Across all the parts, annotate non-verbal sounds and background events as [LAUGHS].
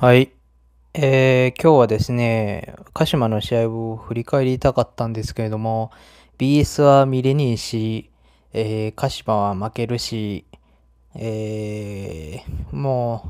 はい。えー、今日はですね、鹿島の試合を振り返りたかったんですけれども、BS は見れねえし、えー、鹿島は負けるし、えー、も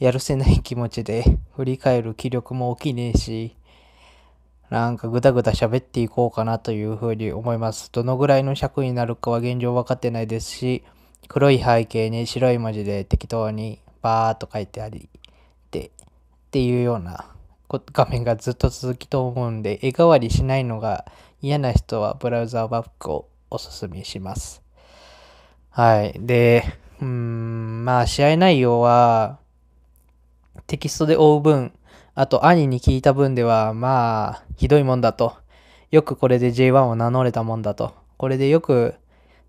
う、やるせない気持ちで [LAUGHS] 振り返る気力も起きねえし、なんかぐだぐだ喋っていこうかなというふうに思います。どのぐらいの尺になるかは現状分かってないですし、黒い背景に白い文字で適当にバーっと書いてあり、っていうような画面がずっと続きと思うんで、絵代わりしないのが嫌な人はブラウザーバックをおすすめします。はい。で、うん、まあ試合内容はテキストで追う分、あと兄に聞いた分では、まあ、ひどいもんだと。よくこれで J1 を名乗れたもんだと。これでよく、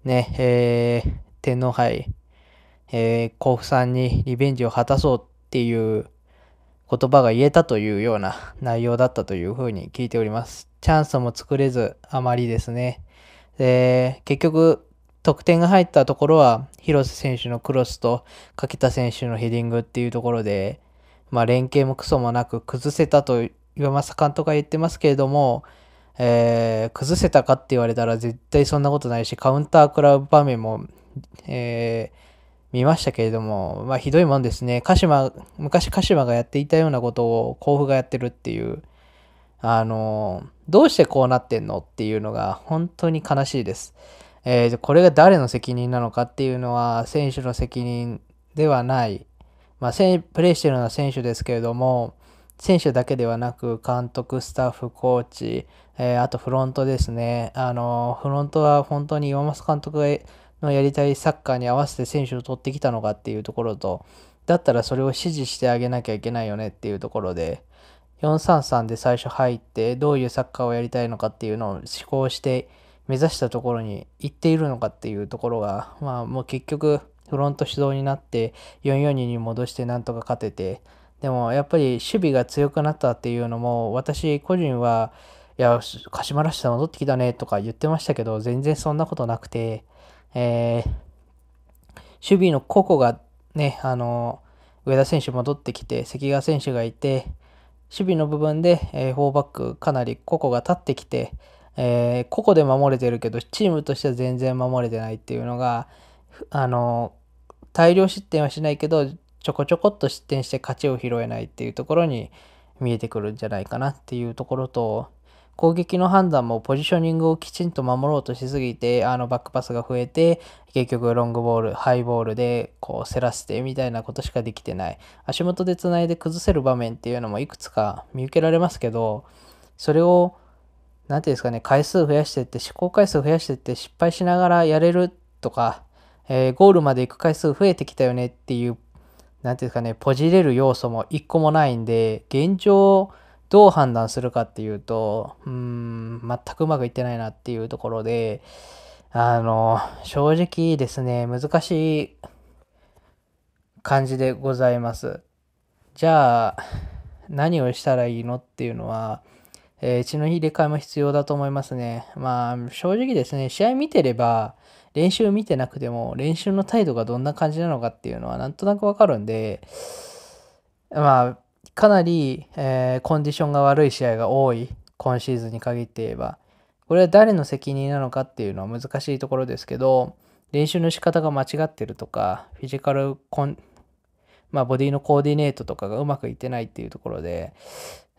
ね、えー、天皇杯、えー、甲府さんにリベンジを果たそうっていう言葉が言えたというような [LAUGHS] 内容だったというふうに聞いております。チャンスも作れずあまりですね。で、結局、得点が入ったところは、広瀬選手のクロスと柿田選手のヘディングっていうところで、まあ、連携もクソもなく崩せたと岩政監督が言ってますけれども、えー、崩せたかって言われたら絶対そんなことないし、カウンター食らう場面も、えー見ましたけれども、まあ、ひどいもんですね。鹿島、昔鹿島がやっていたようなことを甲府がやってるっていう、あの、どうしてこうなってんのっていうのが本当に悲しいです。えー、これが誰の責任なのかっていうのは選手の責任ではない。まあ、プレイしてるのは選手ですけれども、選手だけではなく、監督、スタッフ、コーチ、えー、あとフロントですね。あの、フロントは本当に岩松監督がのやりたいサッカーに合わせて選手を取ってきたのかっていうところと、だったらそれを支持してあげなきゃいけないよねっていうところで、433で最初入って、どういうサッカーをやりたいのかっていうのを思考して目指したところに行っているのかっていうところが、まあもう結局フロント主導になって442に戻してなんとか勝てて、でもやっぱり守備が強くなったっていうのも私個人はいや、鹿島らしさ戻ってきたねとか言ってましたけど、全然そんなことなくて、えー、守備の個々がね、あの上田選手戻ってきて、関川選手がいて、守備の部分で、えー、4バックかなり個々が立ってきて、えー、個々で守れてるけど、チームとしては全然守れてないっていうのが、あの大量失点はしないけど、ちょこちょこっと失点して勝ちを拾えないっていうところに見えてくるんじゃないかなっていうところと、攻撃の判断もポジショニングをきちんと守ろうとしすぎて、あのバックパスが増えて、結局ロングボール、ハイボールでこう競らせてみたいなことしかできてない。足元でつないで崩せる場面っていうのもいくつか見受けられますけど、それを、何ていうんですかね、回数増やしてって、試行回数増やしてって失敗しながらやれるとか、えー、ゴールまで行く回数増えてきたよねっていう、何ていうんですかね、ポジれる要素も一個もないんで、現状、どう判断するかっていうと、うん、全くうまくいってないなっていうところで、あの、正直ですね、難しい感じでございます。じゃあ、何をしたらいいのっていうのは、えー、血の入れ替えも必要だと思いますね。まあ、正直ですね、試合見てれば、練習見てなくても、練習の態度がどんな感じなのかっていうのは、なんとなくわかるんで、まあ、かなり、えー、コンディションが悪い試合が多い、今シーズンに限って言えば。これは誰の責任なのかっていうのは難しいところですけど、練習の仕方が間違ってるとか、フィジカルコン、まあ、ボディのコーディネートとかがうまくいってないっていうところで、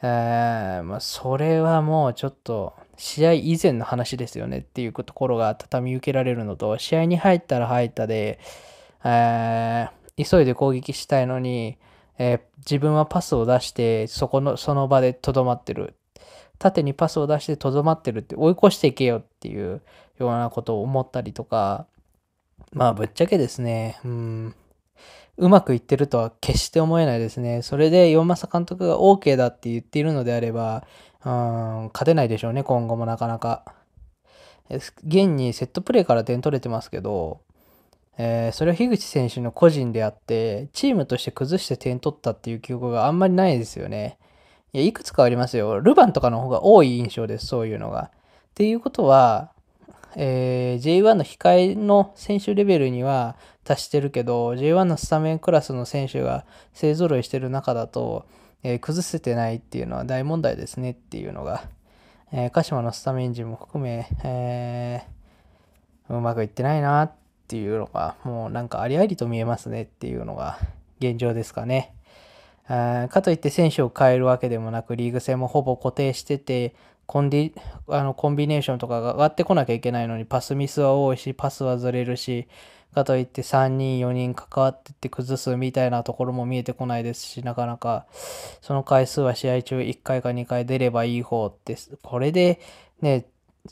えー、まあ、それはもうちょっと試合以前の話ですよねっていうところが畳み受けられるのと試合に入ったら入ったで、えー、急いで攻撃したいのにえー、自分はパスを出してそこのその場でとどまってる縦にパスを出してとどまってるって追い越していけよっていうようなことを思ったりとかまあぶっちゃけですねうんうまくいってるとは決して思えないですね。それで、岩政監督が OK だって言っているのであれば、うん、勝てないでしょうね、今後もなかなか。現にセットプレーから点取れてますけど、えー、それを樋口選手の個人であって、チームとして崩して点取ったっていう記憶があんまりないですよね。いや、いくつかありますよ。ルヴァンとかの方が多い印象です、そういうのが。っていうことは、えー、J1 の控えの選手レベルには達してるけど、J1 のスタメンクラスの選手が勢ぞろいしてる中だと、えー、崩せてないっていうのは大問題ですねっていうのが、えー、鹿島のスタメン陣も含め、えー、うまくいってないなってっていうのが、もうなんかありありと見えますねっていうのが現状ですかね。かといって選手を変えるわけでもなく、リーグ戦もほぼ固定してて、コンディあのコンビネーションとかが上がってこなきゃいけないのに、パスミスは多いし、パスはずれるし、かといって3人、4人関わってって崩すみたいなところも見えてこないですし、なかなかその回数は試合中1回か2回出ればいい方です。これでね、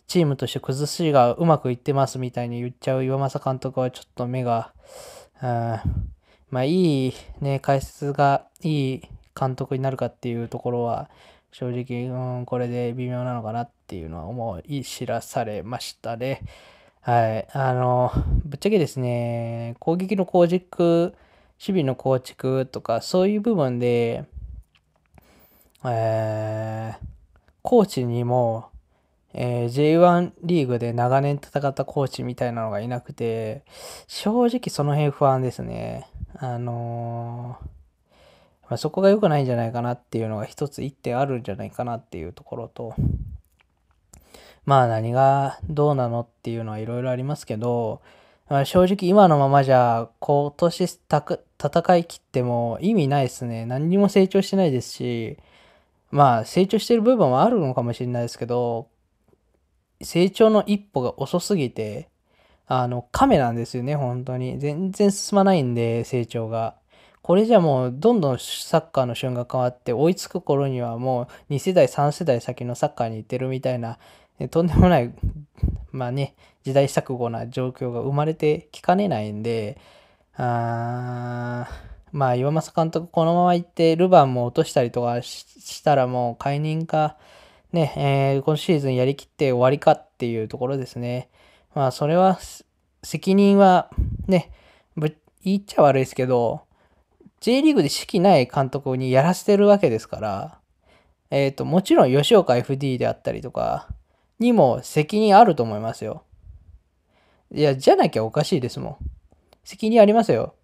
チームとして崩しがうまくいってますみたいに言っちゃう岩政監督はちょっと目が、うん、まあいいね、解説がいい監督になるかっていうところは、正直、うん、これで微妙なのかなっていうのは思い知らされましたね。はい。あの、ぶっちゃけですね、攻撃の構築、守備の構築とか、そういう部分で、えー、コーチにも、えー、J1 リーグで長年戦ったコーチみたいなのがいなくて、正直その辺不安ですね。あのー、まあ、そこが良くないんじゃないかなっていうのが一つ一点あるんじゃないかなっていうところと、まあ何がどうなのっていうのはいろいろありますけど、まあ、正直今のままじゃ今年戦い切っても意味ないですね。何にも成長してないですし、まあ成長してる部分はあるのかもしれないですけど、成長の一歩が遅すぎて、あの、亀なんですよね、本当に。全然進まないんで、成長が。これじゃもう、どんどんサッカーの旬が変わって、追いつく頃にはもう、2世代、3世代先のサッカーに行ってるみたいな、とんでもない、まあね、時代錯誤な状況が生まれてきかねないんで、あー、まあ、岩政監督このまま行って、ルヴァンも落としたりとかしたらもう解任か、ね、えー、今シーズンやりきって終わりかっていうところですね。まあ、それは、責任は、ね、ぶ言っちゃ悪いですけど、J リーグで指揮ない監督にやらせてるわけですから、えっ、ー、と、もちろん吉岡 FD であったりとか、にも責任あると思いますよ。いや、じゃなきゃおかしいですもん。責任ありますよ。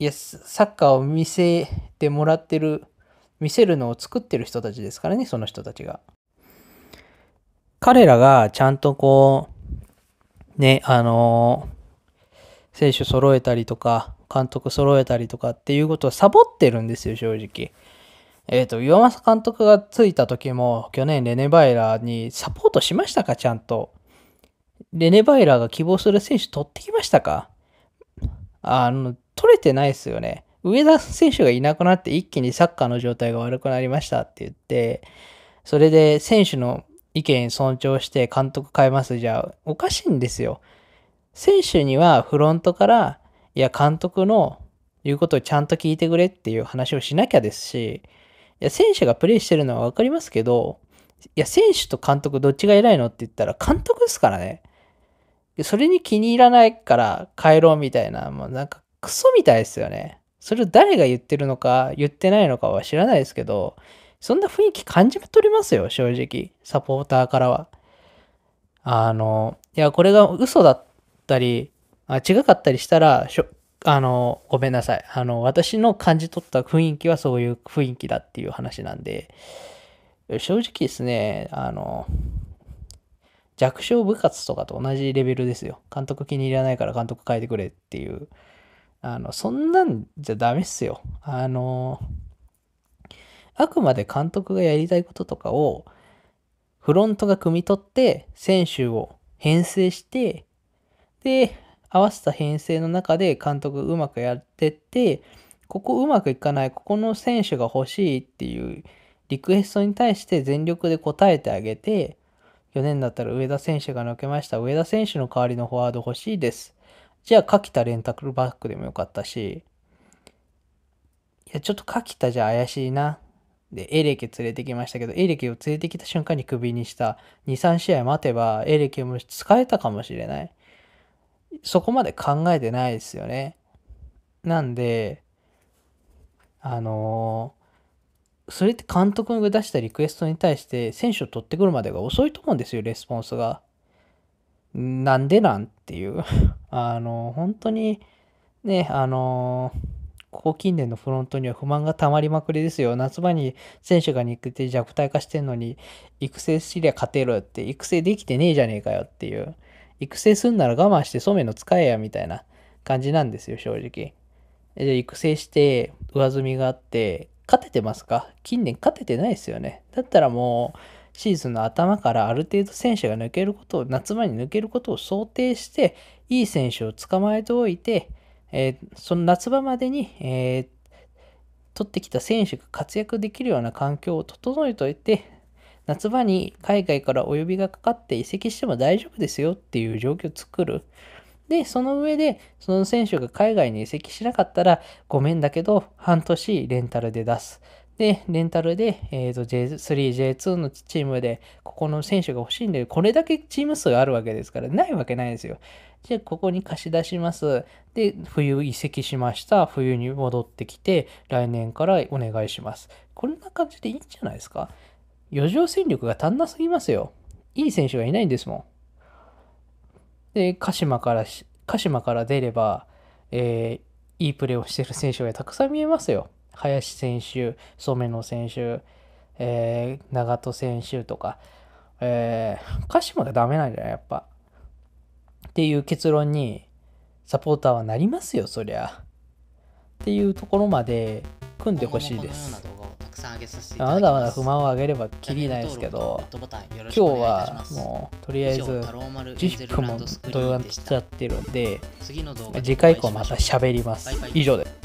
いや、サッカーを見せてもらってる見せるのを作ってる人たちですからね、その人たちが。彼らがちゃんとこう、ね、あのー、選手揃えたりとか、監督揃えたりとかっていうことをサボってるんですよ、正直。えっ、ー、と、岩政監督がついた時も、去年レネバイラーにサポートしましたか、ちゃんと。レネバイラーが希望する選手取ってきましたかあの、取れてないですよね。上田選手がいなくなって一気にサッカーの状態が悪くなりましたって言って、それで選手の意見尊重して監督変えますじゃあおかしいんですよ。選手にはフロントから、いや監督の言うことをちゃんと聞いてくれっていう話をしなきゃですし、いや選手がプレイしてるのは分かりますけど、いや選手と監督どっちが偉いのって言ったら監督ですからね。それに気に入らないから帰ろうみたいな、もうなんかクソみたいですよね。それを誰が言ってるのか言ってないのかは知らないですけど、そんな雰囲気感じ取りますよ、正直。サポーターからは。あの、いや、これが嘘だったり、あ違かったりしたら、あの、ごめんなさい。あの、私の感じ取った雰囲気はそういう雰囲気だっていう話なんで、正直ですね、あの、弱小部活とかと同じレベルですよ。監督気に入らないから監督変えてくれっていうあの、そんなんじゃダメっすよ。あの、あくまで監督がやりたいこととかを、フロントが汲み取って、選手を編成して、で、合わせた編成の中で監督うまくやってって、ここうまくいかない、ここの選手が欲しいっていうリクエストに対して全力で応えてあげて、4年だったら上田選手が抜けました。上田選手の代わりのフォワード欲しいです。じゃあ、柿田レンタルバッグでもよかったし、いや、ちょっと柿田じゃ怪しいな。で、エレケ連れてきましたけど、エレケを連れてきた瞬間にクビにした。2、3試合待てば、エレケも使えたかもしれない。そこまで考えてないですよね。なんで、あのー、それって監督が出したリクエストに対して選手を取ってくるまでが遅いと思うんですよ、レスポンスが。なんでなんっていう [LAUGHS] あの、本当に、ね、あの高近年のフロントには不満がたまりまくりですよ。夏場に選手が肉て弱体化してんのに、育成すりゃ勝てるって、育成できてねえじゃねえかよっていう。育成すんなら我慢して染めの使えやみたいな感じなんですよ、正直。で、育成して、上積みがあって、勝ててますか近年勝ててないですよね。だったらもう、シーズンの頭からある程度選手が抜けることを、夏場に抜けることを想定して、いい選手を捕まえておいて、えー、その夏場までに、えー、取ってきた選手が活躍できるような環境を整えておいて、夏場に海外からお呼びがかかって移籍しても大丈夫ですよっていう状況を作る。で、その上で、その選手が海外に移籍しなかったら、ごめんだけど、半年レンタルで出す。で、レンタルで、えーと、J3、J2 のチームで、ここの選手が欲しいんで、これだけチーム数あるわけですから、ないわけないですよ。じゃあ、ここに貸し出します。で、冬移籍しました。冬に戻ってきて、来年からお願いします。こんな感じでいいんじゃないですか余剰戦力が足んなすぎますよ。いい選手がいないんですもん。で、鹿島から、鹿島から出れば、えー、いいプレーをしてる選手がたくさん見えますよ。林選手、染野選手、えー、長門選手とか、えー、鹿島がダメなんじゃないやっぱ。っていう結論にサポーターはなりますよ、そりゃ。っていうところまで組んでほしいです。まだまだ不満をあげればきりないですけど、今日はもうとりあえず10分も動画っちゃってるんで、次回以降また喋ります。以上です。